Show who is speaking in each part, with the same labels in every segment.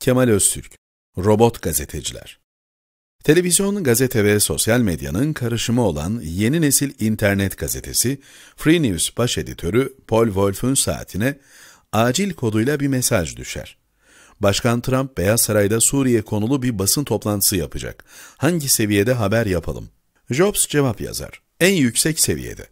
Speaker 1: Kemal Öztürk, Robot Gazeteciler Televizyon, gazete ve sosyal medyanın karışımı olan yeni nesil internet gazetesi, Free News baş editörü Paul Wolf'un saatine acil koduyla bir mesaj düşer. Başkan Trump, Beyaz Saray'da Suriye konulu bir basın toplantısı yapacak. Hangi seviyede haber yapalım? Jobs cevap yazar. En yüksek seviyede.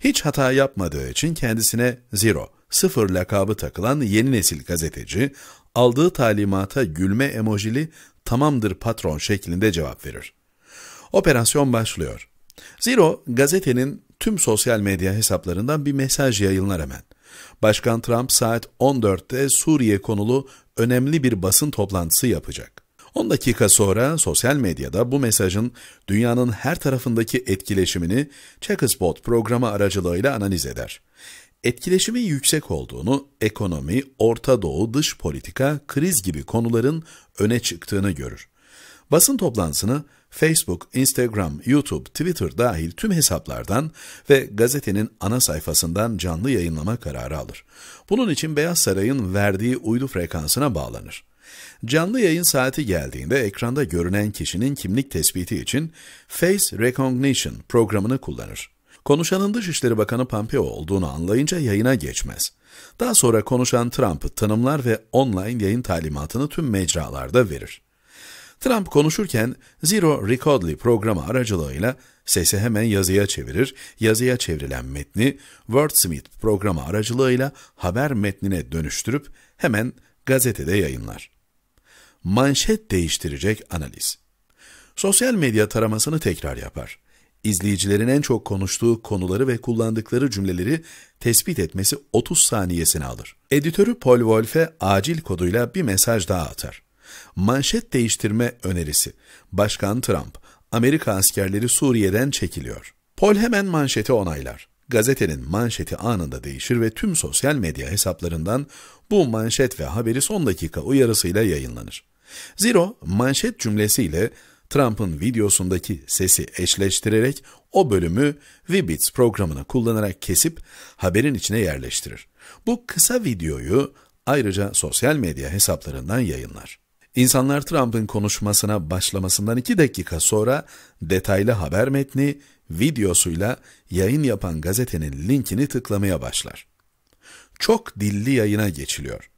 Speaker 1: Hiç hata yapmadığı için kendisine zero, sıfır lakabı takılan yeni nesil gazeteci, aldığı talimata gülme emojili tamamdır patron şeklinde cevap verir. Operasyon başlıyor. Zero gazetenin tüm sosyal medya hesaplarından bir mesaj yayınlar hemen. Başkan Trump saat 14'te Suriye konulu önemli bir basın toplantısı yapacak. 10 dakika sonra sosyal medyada bu mesajın dünyanın her tarafındaki etkileşimini Checkspot programı aracılığıyla analiz eder. Etkileşimin yüksek olduğunu, ekonomi, Orta Doğu, dış politika, kriz gibi konuların öne çıktığını görür. Basın toplantısını Facebook, Instagram, YouTube, Twitter dahil tüm hesaplardan ve gazetenin ana sayfasından canlı yayınlama kararı alır. Bunun için Beyaz Saray'ın verdiği uydu frekansına bağlanır. Canlı yayın saati geldiğinde ekranda görünen kişinin kimlik tespiti için Face Recognition programını kullanır. Konuşanın Dışişleri Bakanı Pompeo olduğunu anlayınca yayına geçmez. Daha sonra konuşan Trump'ı tanımlar ve online yayın talimatını tüm mecralarda verir. Trump konuşurken Zero Recordly programı aracılığıyla sesi hemen yazıya çevirir, yazıya çevrilen metni WordSmith programı aracılığıyla haber metnine dönüştürüp hemen gazetede yayınlar manşet değiştirecek analiz. Sosyal medya taramasını tekrar yapar. İzleyicilerin en çok konuştuğu konuları ve kullandıkları cümleleri tespit etmesi 30 saniyesini alır. Editörü Paul Wolfe acil koduyla bir mesaj daha atar. Manşet değiştirme önerisi. Başkan Trump, Amerika askerleri Suriye'den çekiliyor. Paul hemen manşeti onaylar. Gazetenin manşeti anında değişir ve tüm sosyal medya hesaplarından bu manşet ve haberi son dakika uyarısıyla yayınlanır. Ziro manşet cümlesiyle Trump'ın videosundaki sesi eşleştirerek o bölümü Vibits programına kullanarak kesip haberin içine yerleştirir. Bu kısa videoyu ayrıca sosyal medya hesaplarından yayınlar. İnsanlar Trump'ın konuşmasına başlamasından iki dakika sonra detaylı haber metni videosuyla yayın yapan gazetenin linkini tıklamaya başlar. Çok dilli yayına geçiliyor.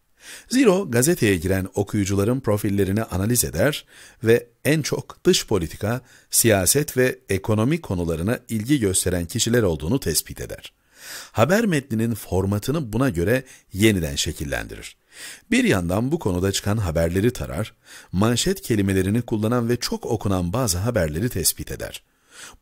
Speaker 1: Ziro gazeteye giren okuyucuların profillerini analiz eder ve en çok dış politika, siyaset ve ekonomi konularına ilgi gösteren kişiler olduğunu tespit eder. Haber metninin formatını buna göre yeniden şekillendirir. Bir yandan bu konuda çıkan haberleri tarar, manşet kelimelerini kullanan ve çok okunan bazı haberleri tespit eder.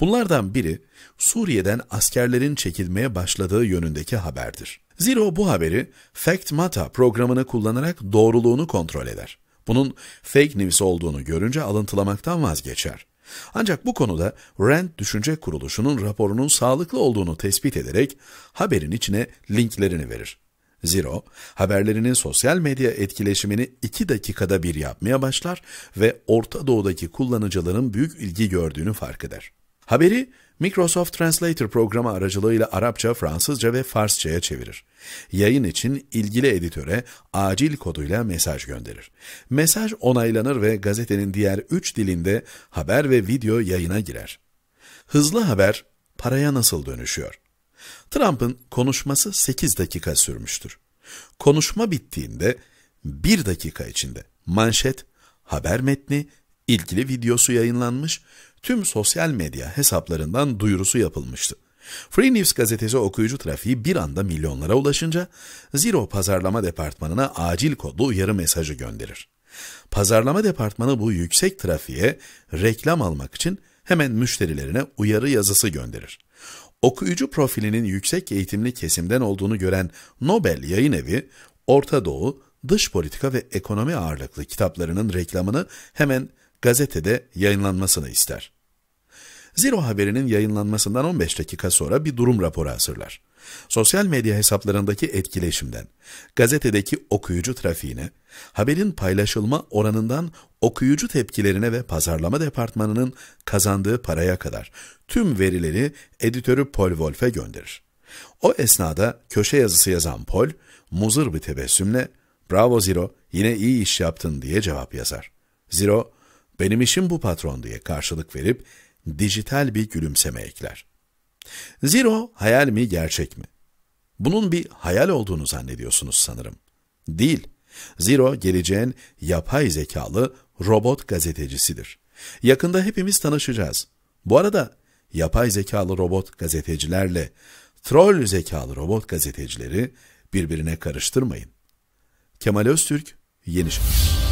Speaker 1: Bunlardan biri Suriye'den askerlerin çekilmeye başladığı yönündeki haberdir. Ziro bu haberi FactMata programını kullanarak doğruluğunu kontrol eder. Bunun fake news olduğunu görünce alıntılamaktan vazgeçer. Ancak bu konuda Rand Düşünce Kuruluşu'nun raporunun sağlıklı olduğunu tespit ederek haberin içine linklerini verir. Zero, haberlerinin sosyal medya etkileşimini 2 dakikada bir yapmaya başlar ve Orta Doğu'daki kullanıcıların büyük ilgi gördüğünü fark eder. Haberi Microsoft Translator programı aracılığıyla Arapça, Fransızca ve Farsça'ya çevirir. Yayın için ilgili editöre acil koduyla mesaj gönderir. Mesaj onaylanır ve gazetenin diğer 3 dilinde haber ve video yayına girer. Hızlı haber paraya nasıl dönüşüyor? Trump'ın konuşması 8 dakika sürmüştür. Konuşma bittiğinde 1 dakika içinde manşet, haber metni İlkili videosu yayınlanmış, tüm sosyal medya hesaplarından duyurusu yapılmıştı. Free News gazetesi okuyucu trafiği bir anda milyonlara ulaşınca Zero pazarlama departmanına acil kodlu uyarı mesajı gönderir. Pazarlama departmanı bu yüksek trafiğe reklam almak için hemen müşterilerine uyarı yazısı gönderir. Okuyucu profilinin yüksek eğitimli kesimden olduğunu gören Nobel Yayın Evi, Orta Doğu, Dış Politika ve Ekonomi ağırlıklı kitaplarının reklamını hemen gazetede yayınlanmasını ister. Zero haberinin yayınlanmasından 15 dakika sonra bir durum raporu hazırlar. Sosyal medya hesaplarındaki etkileşimden, gazetedeki okuyucu trafiğine, haberin paylaşılma oranından okuyucu tepkilerine ve pazarlama departmanının kazandığı paraya kadar tüm verileri editörü Paul Wolf'e gönderir. O esnada köşe yazısı yazan Paul, muzır bir tebessümle ''Bravo Ziro, yine iyi iş yaptın.'' diye cevap yazar. Ziro, benim işim bu patron diye karşılık verip dijital bir gülümseme ekler. Zero hayal mi gerçek mi? Bunun bir hayal olduğunu zannediyorsunuz sanırım. Değil. Zero geleceğin yapay zekalı robot gazetecisidir. Yakında hepimiz tanışacağız. Bu arada yapay zekalı robot gazetecilerle troll zekalı robot gazetecileri birbirine karıştırmayın. Kemal Öztürk, Yeni Şehir.